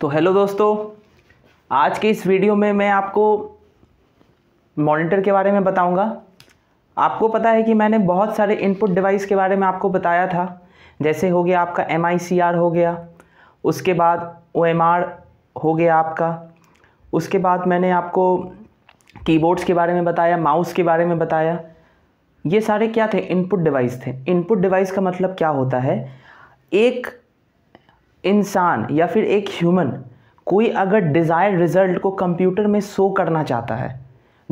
तो हेलो दोस्तों आज के इस वीडियो में मैं आपको मॉनिटर के बारे में बताऊंगा आपको पता है कि मैंने बहुत सारे इनपुट डिवाइस के बारे में आपको बताया था जैसे हो गया आपका एम हो गया उसके बाद ओ हो गया आपका उसके बाद मैंने आपको कीबोर्ड्स के बारे में बताया माउस के बारे में बताया ये सारे क्या थे इनपुट डिवाइस थे इनपुट डिवाइस का मतलब क्या होता है एक इंसान या फिर एक ह्यूमन कोई अगर डिज़ायर रिज़ल्ट को कंप्यूटर में शो करना चाहता है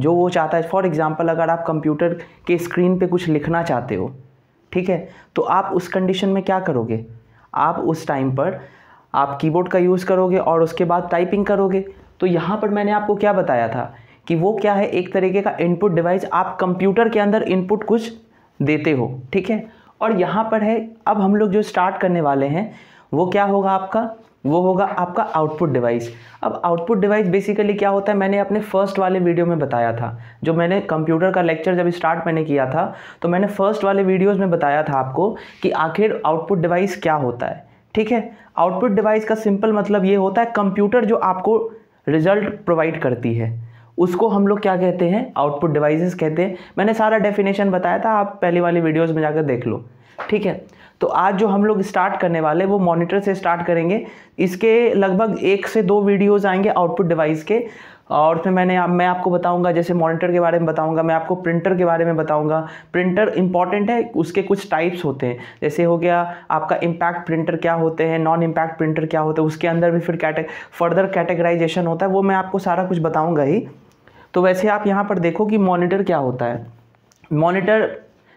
जो वो चाहता है फॉर एग्ज़ाम्पल अगर आप कंप्यूटर के स्क्रीन पे कुछ लिखना चाहते हो ठीक है तो आप उस कंडीशन में क्या करोगे आप उस टाइम पर आप कीबोर्ड का यूज़ करोगे और उसके बाद टाइपिंग करोगे तो यहाँ पर मैंने आपको क्या बताया था कि वो क्या है एक तरीके का इनपुट डिवाइस आप कंप्यूटर के अंदर इनपुट कुछ देते हो ठीक है और यहाँ पर है अब हम लोग जो स्टार्ट करने वाले हैं वो क्या होगा आपका वो होगा आपका आउटपुट डिवाइस अब आउटपुट डिवाइस बेसिकली क्या होता है मैंने अपने फर्स्ट वाले वीडियो में बताया था जो मैंने कंप्यूटर का लेक्चर जब स्टार्ट मैंने किया था तो मैंने फर्स्ट वाले वीडियोस में बताया था आपको कि आखिर आउटपुट डिवाइस क्या होता है ठीक है आउटपुट डिवाइस का सिंपल मतलब ये होता है कंप्यूटर जो आपको रिजल्ट प्रोवाइड करती है उसको हम लोग क्या कहते हैं आउटपुट डिवाइसेस कहते हैं मैंने सारा डेफिनेशन बताया था आप पहले वाली वीडियोस में जाकर देख लो ठीक है तो आज जो हम लोग स्टार्ट करने वाले वो मॉनिटर से स्टार्ट करेंगे इसके लगभग एक से दो वीडियोस आएंगे आउटपुट डिवाइस के और फिर मैंने आप मैं आपको बताऊंगा जैसे मॉनिटर के बारे में बताऊंगा मैं आपको प्रिंटर के बारे में बताऊंगा प्रिंटर इंपॉर्टेंट है उसके कुछ टाइप्स होते हैं जैसे हो गया आपका इम्पैक्ट प्रिंटर क्या होते हैं नॉन इम्पैक्ट प्रिंटर क्या होते हैं उसके अंदर भी फिर कैटे फर्दर कैटेगराइजेशन होता है वो मैं आपको सारा कुछ बताऊँगा ही तो वैसे आप यहाँ पर देखो कि मोनीटर क्या होता है मोनीटर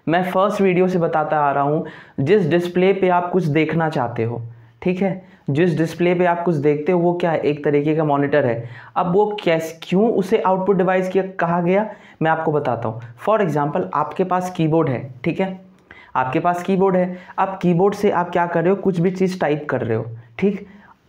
मैं फ़र्स्ट वीडियो से बताता आ रहा हूँ जिस डिस्प्ले पे आप कुछ देखना चाहते हो ठीक है जिस डिस्प्ले पे आप कुछ देखते हो वो क्या है एक तरीके का मॉनिटर है अब वो कैस क्यों उसे आउटपुट डिवाइस किया कहा गया मैं आपको बताता हूँ फॉर एग्ज़ाम्पल आपके पास कीबोर्ड है ठीक है आपके पास कीबोर्ड है आप कीबोर्ड से आप क्या कर रहे हो कुछ भी चीज़ टाइप कर रहे हो ठीक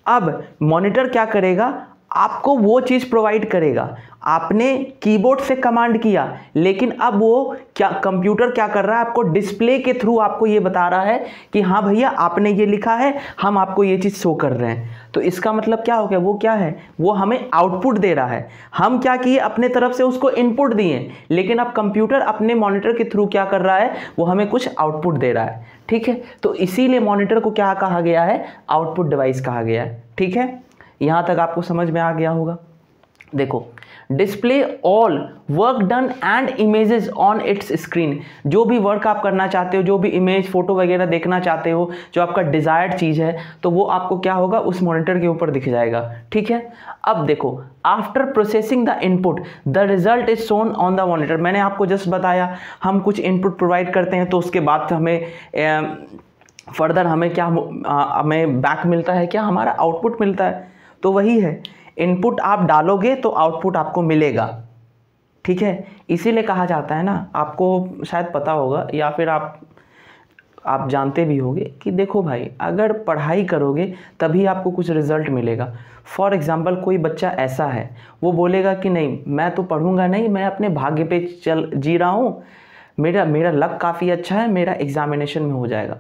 अब मॉनिटर क्या करेगा आपको वो चीज़ प्रोवाइड करेगा आपने कीबोर्ड से कमांड किया लेकिन अब वो क्या कंप्यूटर क्या कर रहा है आपको डिस्प्ले के थ्रू आपको ये बता रहा है कि हाँ भैया आपने ये लिखा है हम आपको ये चीज़ शो कर रहे हैं तो इसका मतलब क्या हो गया वो क्या है वो हमें आउटपुट दे रहा है हम क्या किए अपने तरफ से उसको इनपुट दिए लेकिन अब कंप्यूटर अपने मॉनिटर के थ्रू क्या कर रहा है वो हमें कुछ आउटपुट दे रहा है ठीक है तो इसीलिए मॉनिटर को क्या कहा गया है आउटपुट डिवाइस कहा गया है ठीक है यहाँ तक आपको समझ में आ गया होगा देखो display all work done and images on its screen जो भी वर्क आप करना चाहते हो जो भी इमेज फोटो वगैरह देखना चाहते हो जो आपका डिज़ायर्ड चीज़ है तो वो आपको क्या होगा उस मॉनिटर के ऊपर दिख जाएगा ठीक है अब देखो after processing the input the result is shown on the monitor मैंने आपको जस्ट बताया हम कुछ इनपुट प्रोवाइड करते हैं तो उसके बाद हमें ए, फर्दर हमें क्या हमें बैक मिलता है क्या हमारा आउटपुट मिलता है तो वही है इनपुट आप डालोगे तो आउटपुट आपको मिलेगा ठीक है इसीलिए कहा जाता है ना आपको शायद पता होगा या फिर आप आप जानते भी होंगे कि देखो भाई अगर पढ़ाई करोगे तभी आपको कुछ रिज़ल्ट मिलेगा फॉर एग्ज़ाम्पल कोई बच्चा ऐसा है वो बोलेगा कि नहीं मैं तो पढ़ूंगा नहीं मैं अपने भाग्य पे चल जी रहा हूँ मेरा मेरा लक काफ़ी अच्छा है मेरा एग्ज़ामिनेशन में हो जाएगा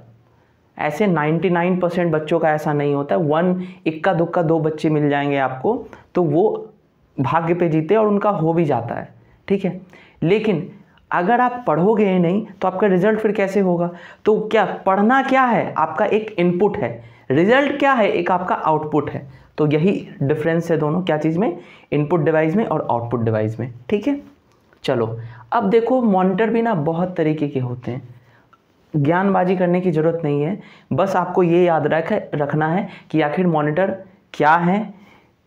ऐसे 99 परसेंट बच्चों का ऐसा नहीं होता है वन इक्का दुक्का दो बच्चे मिल जाएंगे आपको तो वो भाग्य पे जीते और उनका हो भी जाता है ठीक है लेकिन अगर आप पढ़ोगे ही नहीं तो आपका रिजल्ट फिर कैसे होगा तो क्या पढ़ना क्या है आपका एक इनपुट है रिजल्ट क्या है एक आपका आउटपुट है तो यही डिफरेंस है दोनों क्या चीज़ में इनपुट डिवाइस में और आउटपुट डिवाइस में ठीक है चलो अब देखो मॉनिटर भी ना बहुत तरीके के होते हैं ज्ञानबाजी करने की ज़रूरत नहीं है बस आपको ये याद रख रखना है कि आखिर मॉनिटर क्या है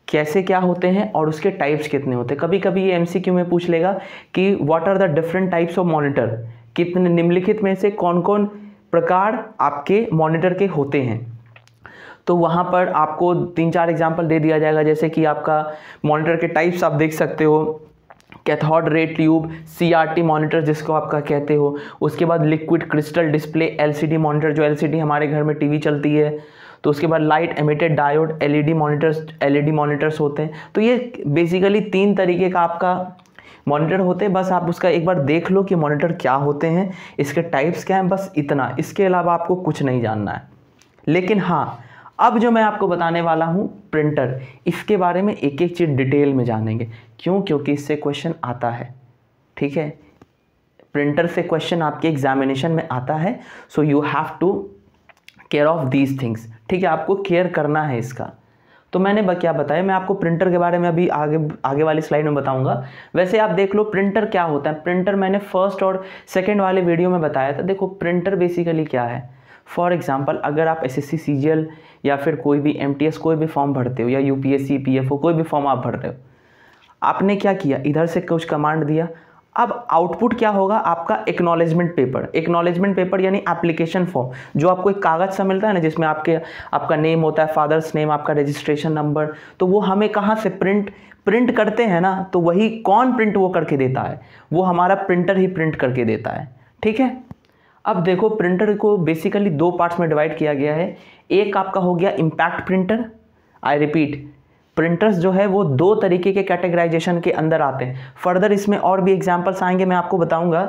कैसे क्या होते हैं और उसके टाइप्स कितने होते हैं कभी कभी ये एम में पूछ लेगा कि what are the different types of monitor कितने निम्नलिखित में से कौन कौन प्रकार आपके मॉनिटर के होते हैं तो वहाँ पर आपको तीन चार एग्जाम्पल दे दिया जाएगा जैसे कि आपका मॉनिटर के टाइप्स आप देख सकते हो cathode ray tube CRT monitor जिसको आपका कहते हो उसके बाद liquid crystal display LCD monitor जो एलसीडी हमारे घर में टीवी चलती है तो उसके बाद light emitted diode LED e monitors LED e monitors होते हैं तो ये बेसिकली तीन तरीके का आपका मॉनिटर होते हैं बस आप उसका एक बार देख लो कि मॉनिटर क्या होते हैं इसके टाइप्स क्या हैं बस इतना इसके अलावा आपको कुछ नहीं जानना है लेकिन हाँ अब जो मैं आपको बताने वाला हूँ प्रिंटर इसके बारे में एक एक चीज़ डिटेल में जानेंगे क्यों क्योंकि इससे क्वेश्चन आता है ठीक है प्रिंटर से क्वेश्चन आपके एग्जामिनेशन में आता है so you have to care of these things ठीक है आपको केयर करना है इसका तो मैंने क्या बताया मैं आपको प्रिंटर के बारे में अभी आगे आगे वाली स्लाइड में बताऊंगा वैसे आप देख लो प्रिंटर क्या होता है प्रिंटर मैंने फर्स्ट और सेकंड वाले वीडियो में बताया था देखो प्रिंटर बेसिकली क्या है फॉर एग्ज़ाम्पल अगर आप एस एस सी या फिर कोई भी एम कोई भी फॉर्म भरते हो या यू पी कोई भी फॉर्म आप भर रहे हो आपने क्या किया इधर से कुछ कमांड दिया अब आउटपुट क्या होगा आपका एक्नॉलेजमेंट पेपर एक्नॉलेजमेंट पेपर यानी एप्लीकेशन फॉर्म जो आपको एक कागज़ सा मिलता है ना जिसमें आपके आपका नेम होता है फादर्स नेम आपका रजिस्ट्रेशन नंबर तो वो हमें कहाँ से प्रिंट प्रिंट करते हैं ना तो वही कौन प्रिंट वो करके देता है वो हमारा प्रिंटर ही प्रिंट करके देता है ठीक है अब देखो प्रिंटर को बेसिकली दो पार्ट्स में डिवाइड किया गया है एक आपका हो गया impact printer I repeat printers जो है वो दो तरीके के कैटेगराइजेशन के अंदर आते हैं फर्दर इसमें और भी एग्जाम्पल्स आएंगे मैं आपको बताऊंगा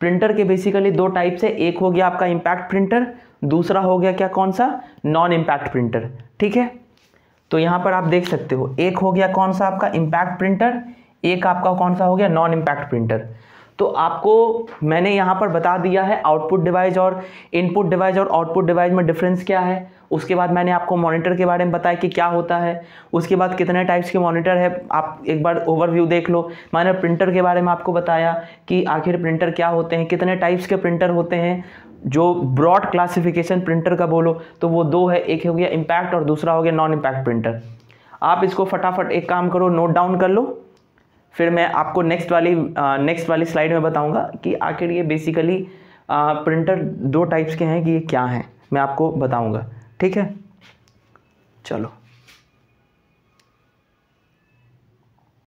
प्रिंटर के बेसिकली दो टाइप से एक हो गया आपका इम्पैक्ट प्रिंटर दूसरा हो गया क्या कौन सा नॉन इम्पैक्ट प्रिंटर ठीक है तो यहाँ पर आप देख सकते हो एक हो गया कौन सा आपका इम्पैक्ट प्रिंटर एक आपका कौन सा हो गया नॉन इम्पैक्ट प्रिंटर तो आपको मैंने यहाँ पर बता दिया है आउटपुट डिवाइस और इनपुट डिवाइस और आउटपुट डिवाइस में डिफरेंस क्या है उसके बाद मैंने आपको मॉनिटर के बारे में बताया कि क्या होता है उसके बाद कितने टाइप्स के मॉनिटर है आप एक बार ओवरव्यू देख लो मैंने प्रिंटर के बारे में आपको बताया कि आखिर प्रिंटर क्या होते हैं कितने टाइप्स के प्रिंटर होते हैं जो ब्रॉड क्लासिफिकेशन प्रिंटर का बोलो तो वो दो है एक हो गया इम्पैक्ट और दूसरा हो गया नॉन इम्पैक्ट प्रिंटर आप इसको फटाफट एक काम करो नोट डाउन कर लो फिर मैं आपको नेक्स्ट वाली नेक्स्ट वाली स्लाइड में बताऊंगा कि आखिर ये बेसिकली प्रिंटर दो टाइप्स के हैं कि ये क्या हैं मैं आपको बताऊंगा ठीक है चलो